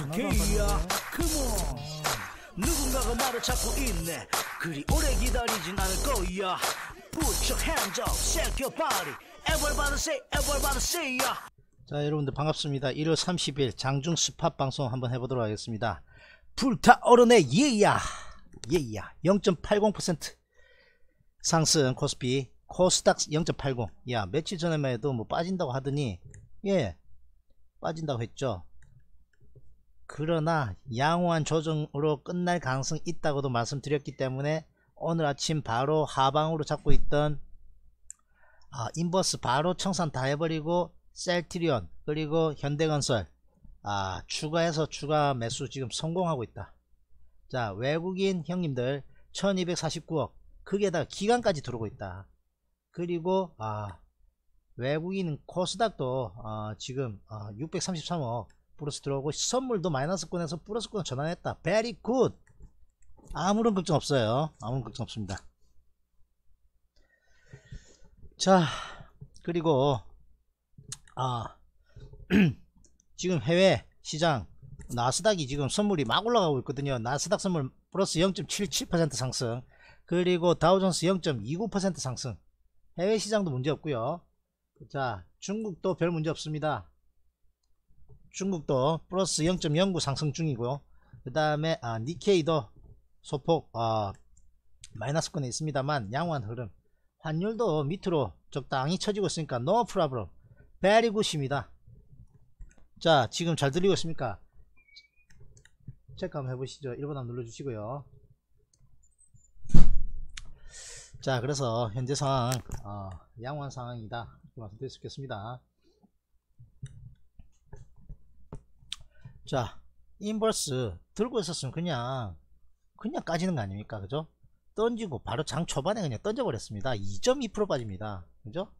약속해야 컴온 누군가가 말을 찾고 있네 그리 오래 기다리진 않을 거야 Put your hands up, shake your body Everybody say, everybody say y a 자 여러분들 반갑습니다 1월 30일 장중 스팟 방송 한번 해보도록 하겠습니다 불타오르네 예야 예야 0.80% 상승 코스피 코스닥 0.80야 며칠 전에만 해도 뭐 빠진다고 하더니 예 빠진다고 했죠 그러나 양호한 조정으로 끝날 가능성이 있다고도 말씀드렸기 때문에 오늘 아침 바로 하방으로 잡고 있던 아, 인버스 바로 청산 다 해버리고 셀트리온 그리고 현대건설 아, 추가해서 추가 매수 지금 성공하고 있다 자 외국인 형님들 1249억 그게다 기간까지 들어오고 있다 그리고 아, 외국인 코스닥도 아, 지금 아, 633억 플러스 들어오고 선물도 마이너스권에서 플러스권 전환했다 베리 굿 아무런 걱정 없어요 아무런 걱정 없습니다 자 그리고 아 지금 해외 시장 나스닥이 지금 선물이 막 올라가고 있거든요 나스닥 선물 플러스 0.77% 상승 그리고 다우존스 0.29% 상승 해외 시장도 문제없고요 자 중국도 별 문제없습니다 중국도 플러스 0.09 상승 중이고요. 그 다음에 아, 니케이도 소폭 어, 마이너스권에 있습니다만 양호한 흐름 환율도 밑으로 적당히 쳐지고 있으니까 no problem very good입니다 자 지금 잘 들리고 있습니까 체크 한번 해보시죠 1번 한번 눌러주시고요 자 그래서 현재 상황 어, 양호한 상황이다 이 말씀드릴 수 있겠습니다 자 인버스 들고 있었으면 그냥 그냥 까지는 거 아닙니까 그죠 던지고 바로 장 초반에 그냥 던져 버렸습니다 2.2% 빠집니다 그죠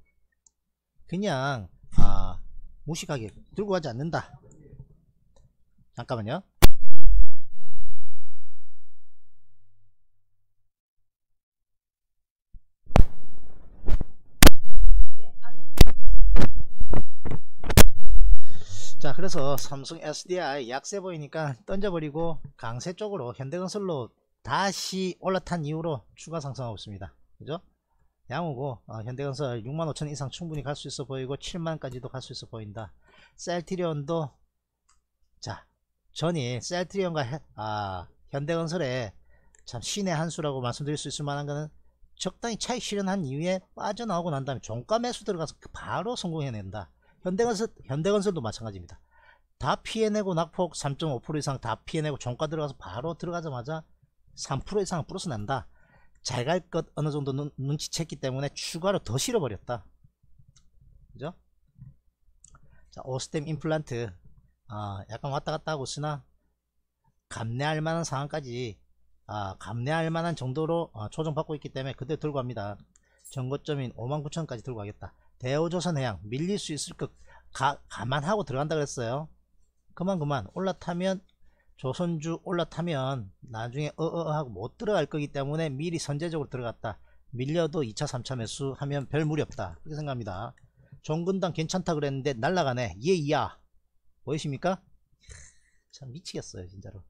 그냥 아 무식하게 들고 가지 않는다 잠깐만요 자 그래서 삼성 SDI 약세 보이니까 던져버리고 강세 쪽으로 현대건설로 다시 올라탄 이후로 추가 상승하고 있습니다 그죠 양호고 어, 현대건설 65,000 이상 충분히 갈 수 있어 보이고 7만까지도 갈 수 있어 보인다 셀트리온도 자 전이 셀트리온과 해, 아, 현대건설의 참 신의 한 수라고 말씀드릴 수 있을 만한 것은 적당히 차익 실현한 이후에 빠져나오고 난 다음에 종가 매수 들어가서 바로 성공해낸다 현대건설, 현대건설도 마찬가지입니다. 다 피해내고 낙폭 3.5% 이상 다 피해내고 종가 들어가서 바로 들어가자마자 3% 이상 플러스 난다. 잘 갈 것 어느 정도 눈, 눈치챘기 때문에 추가로 더 실어버렸다. 그죠? 자, 오스템 임플란트. 아, 약간 왔다 갔다 하고 있으나, 감내할 만한 상황까지, 아, 감내할 만한 정도로 아, 조정받고 있기 때문에 그대로 들고 갑니다. 정거점인 59,000까지 들고 가겠다. 대우조선해양 밀릴 수 있을 것 가, 감안하고 들어간다 그랬어요. 그만 그만 올라타면 조선주 올라타면 나중에 어어하고 못 들어갈 거기 때문에 미리 선제적으로 들어갔다. 밀려도 2차 3차 매수 하면 별 무리 없다. 그렇게 생각합니다. 종근당 괜찮다 그랬는데 날라가네. 예이야. 보이십니까? 참 미치겠어요 진짜로.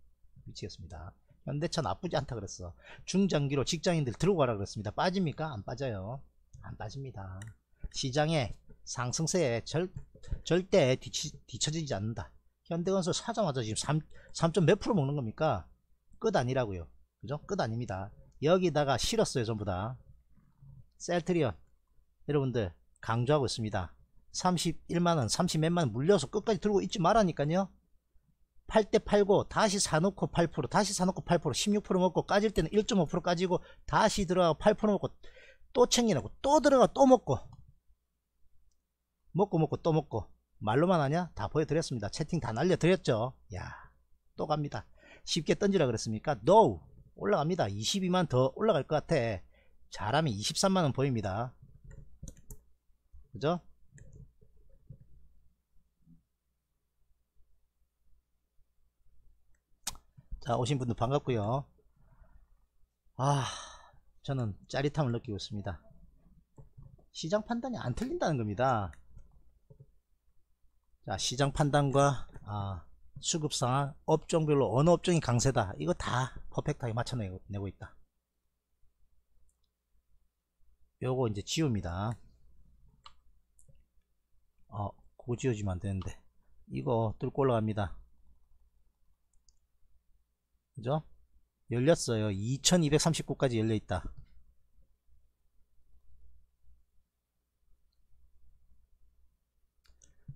미치겠습니다. 현대차 나쁘지 않다 그랬어. 중장기로 직장인들 들어 가라 그랬습니다. 빠집니까? 안 빠져요. 안 빠집니다. 시장의 상승세에 절, 절대 뒤치, 뒤처지지 않는다. 현대건설 사자마자 지금 3, 3. 몇 프로 먹는 겁니까? 끝 아니라고요. 그죠? 끝 아닙니다. 여기다가 실었어요. 전부 다. 셀트리온 여러분들 강조하고 있습니다. 31만원 30 몇만원 물려서 끝까지 들고 있지 말라니까요. 팔 때 팔고 다시 사놓고 8% 다시 사놓고 8% 16% 먹고 까질 때는 1.5% 까지고 다시 들어가고 8% 먹고 또 챙기라고 또 들어가 또 먹고 먹고 먹고 또 먹고 말로만 하냐? 다 보여드렸습니다. 채팅 다 날려드렸죠. 야, 또 갑니다. 쉽게 던지라 그랬습니까? No! 올라갑니다. 22만 더 올라갈 것 같아. 잘하면 23만원 보입니다. 그죠? 자, 오신 분들 반갑고요. 아, 저는 짜릿함을 느끼고 있습니다. 시장 판단이 안 틀린다는 겁니다. 자, 시장 판단과 아, 수급 상황, 업종별로 어느 업종이 강세다. 이거 다 퍼펙트하게 맞춰내고 있다. 요거 이제 지웁니다. 어, 그거 지워지면 안 되는데. 이거 뚫고 올라갑니다. 그죠? 열렸어요. 2239까지 열려있다.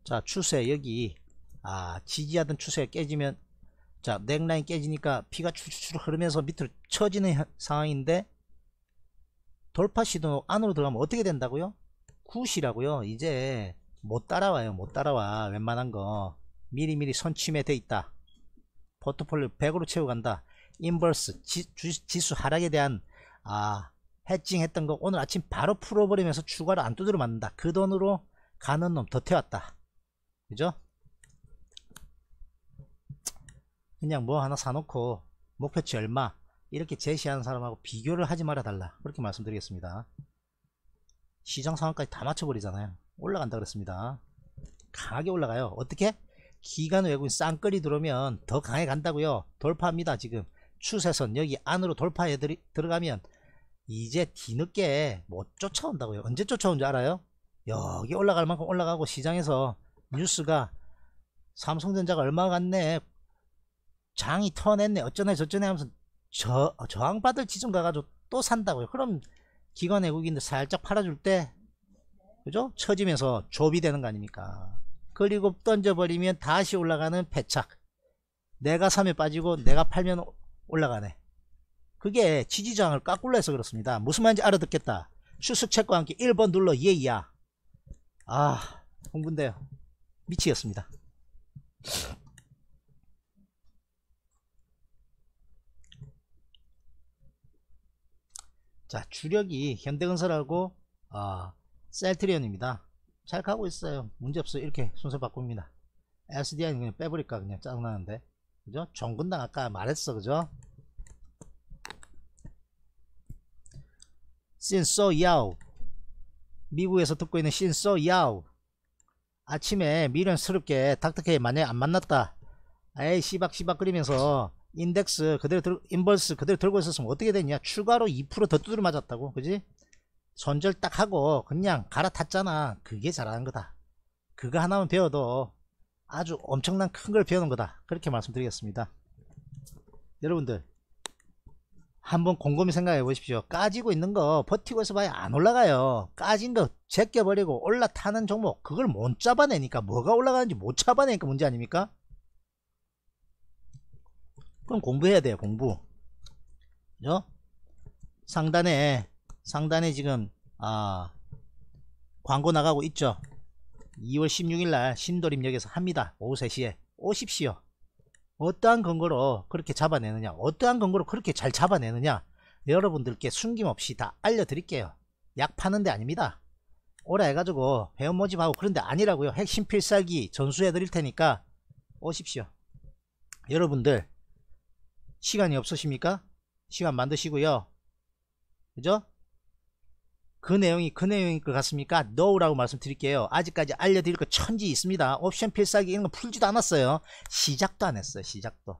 자 추세 여기 아 지지하던 추세가 깨지면 자 넥라인 깨지니까 피가 추추추 흐르면서 밑으로 처지는 상황인데 돌파 시도 안으로 들어가면 어떻게 된다고요? 굿이라고요 이제 못 따라와요 못 따라와 웬만한 거 미리미리 선침에 돼 있다 포트폴리오 100으로 채워간다 인버스 지, 주, 지수 하락에 대한 아 해칭 했던 거 오늘 아침 바로 풀어버리면서 추가로 안 두드려 맞는다 그 돈으로 가는 놈 더 태웠다 그죠? 그냥 뭐 하나 사놓고 목표치 얼마 이렇게 제시하는 사람하고 비교를 하지 말아달라 그렇게 말씀드리겠습니다 시장 상황까지 다 맞춰버리잖아요 올라간다 그랬습니다 강하게 올라가요 어떻게? 기간 외국인 쌍끌이 들어오면 더 강해 간다고요 돌파합니다 지금 추세선 여기 안으로 돌파해 들어가면 이제 뒤늦게 못 쫓아온다고요 언제 쫓아온 줄 알아요? 여기 올라갈 만큼 올라가고 시장에서 뉴스가 삼성전자가 얼마 갔네 장이 터냈네 어쩌네 저쩌네 하면서 저, 저항받을 지점 가가지고 또 산다고요 그럼 기관 외국인들 살짝 팔아줄 때 그죠? 처지면서 조비 되는 거 아닙니까 그리고 던져버리면 다시 올라가는 패착 내가 사에 빠지고 내가 팔면 올라가네 그게 지지장을 깎으려 해서 그렇습니다 무슨 말인지 알아듣겠다 추수책과 함께 1번 눌러 예이야 아 흥분돼요 미치겠습니다. 자, 주력이 현대건설하고 어, 셀트리온입니다. 잘 가고 있어요. 문제없어 이렇게 순서 바꿉니다. SDI는 그냥 빼버릴까 그냥 짜증나는데 그죠? 정근당 아까 말했어 그죠? 신소야오 미국에서 듣고 있는 신소야오 아침에 미련스럽게 닥터케 만약에 안 만났다 에이 씨박씨박 그리면서 인덱스 그대로 들, 인벌스 그대로 들고 있었으면 어떻게 됐냐 추가로 2%더 두드려 맞았다고 그지 손절 딱 하고 그냥 갈아탔잖아 그게 잘하는 거다 그거 하나만 배워도 아주 엄청난 큰 걸 배우는 거다 그렇게 말씀드리겠습니다 여러분들 한번 곰곰이 생각해 보십시오 까지고 있는 거 버티고 있어 봐야 안 올라가요 까진 거 제껴버리고 올라타는 종목 그걸 못 잡아내니까 뭐가 올라가는지 못 잡아내니까 문제 아닙니까 그럼 공부해야 돼요 공부 그죠 상단에 상단에 지금 아 광고 나가고 있죠 2월 16일날 신도림역에서 합니다 오후 3시에 오십시오 어떠한 근거로 그렇게 잡아내느냐 어떠한 근거로 그렇게 잘 잡아내느냐 여러분들께 숨김없이 다 알려드릴게요 약 파는데 아닙니다 오래 해가지고 회원 모집하고 그런데 아니라고요 핵심 필살기 전수해 드릴 테니까 오십시오 여러분들 시간이 없으십니까 시간 만드시고요 그죠 그 내용이 그내용인것 같습니까? no라고 말씀드릴게요. 아직까지 알려드릴 거 천지 있습니다. 옵션 필살기 이런 거 풀지도 않았어요. 시작도 안 했어요. 시작도.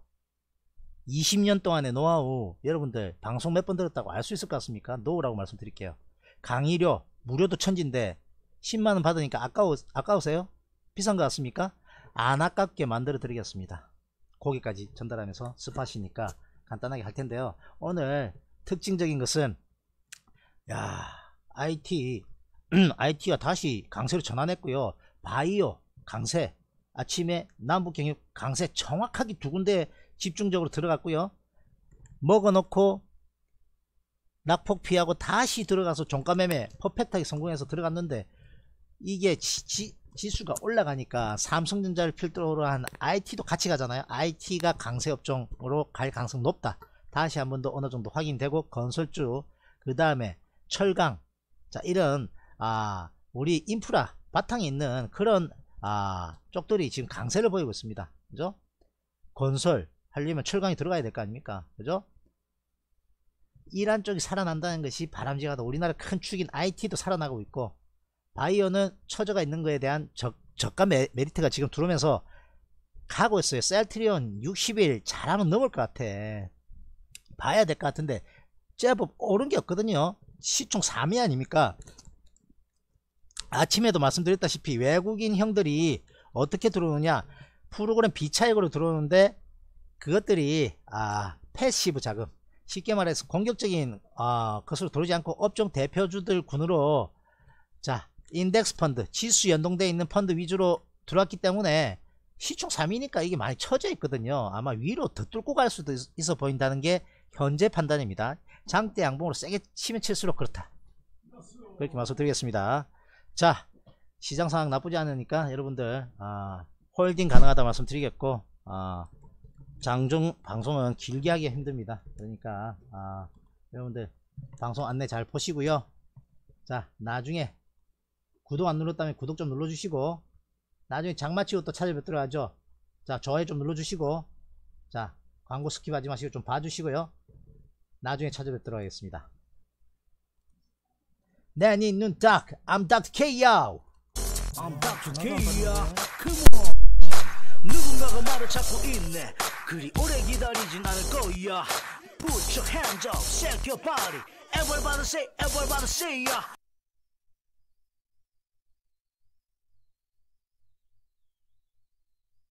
20년 동안의 노하우 여러분들 방송 몇 번 들었다고 알 수 있을 것 같습니까? 노라고 말씀드릴게요. 강의료 무료도 천지인데 10만원 받으니까 아까워, 아까우세요? 비싼 것 같습니까? 안 아깝게 만들어 드리겠습니다. 거기까지 전달하면서 스팟이니까 간단하게 할 텐데요. 오늘 특징적인 것은 야 IT, IT가 음, 다시 강세로 전환했고요. 바이오 강세, 아침에 남북 경협 강세 정확하게 두 군데 집중적으로 들어갔고요. 먹어놓고 낙폭 피하고 다시 들어가서 종가 매매 퍼펙트하게 성공해서 들어갔는데 이게 지, 지수가 올라가니까 삼성전자를 필두로 한 IT도 같이 가잖아요. IT가 강세 업종으로 갈 가능성 높다. 다시 한번 더 어느 정도 확인되고 건설주 그 다음에 철강 자, 이런, 아, 우리 인프라, 바탕에 있는 그런, 아, 쪽들이 지금 강세를 보이고 있습니다. 그죠? 건설, 하려면 철강이 들어가야 될 거 아닙니까? 그죠? 이란 쪽이 살아난다는 것이 바람직하다. 우리나라 큰 축인 IT도 살아나고 있고, 바이오는 처져가 있는 것에 대한 적, 저가 메, 리트가 지금 들어오면서 가고 있어요. 셀트리온 60일 잘하면 넘을 것 같아. 봐야 될 것 같은데, 제법 오른 게 없거든요. 시총 3위 아닙니까? 아침에도 말씀드렸다시피 외국인 형들이 어떻게 들어오느냐 프로그램 비차익으로 들어오는데 그것들이 아 패시브 자금 쉽게 말해서 공격적인 아, 것으로 들어오지 않고 업종 대표주들 군으로 자 인덱스 펀드 지수 연동되어 있는 펀드 위주로 들어왔기 때문에 시총 3위니까 이게 많이 처져 있거든요 아마 위로 더 뚫고 갈 수도 있어 보인다는 게 현재 판단입니다 장대 양봉으로 세게 치면 칠수록 그렇다 그렇게 말씀드리겠습니다 자 시장 상황 나쁘지 않으니까 여러분들 아, 홀딩 가능하다 말씀드리겠고 아, 장중 방송은 길게 하기 힘듭니다 그러니까 아, 여러분들 방송 안내 잘 보시고요 자 나중에 구독 안 눌렀다면 구독 좀 눌러주시고 나중에 장마치고 또 찾아뵙도록 하죠 자 좋아요 좀 눌러주시고 자 광고 스킵하지 마시고 좀 봐주시고요 나중에 찾아뵙도록 하겠습니다. 내니 눈 딱, I'm Dr. K야. I'm Dr. K야. Come on. 누군가가 말을 찾고 있네. 그리 오래 기다리진 않을 거야. Put your hands up, shake your body. Everybody say, everybody say, yeah.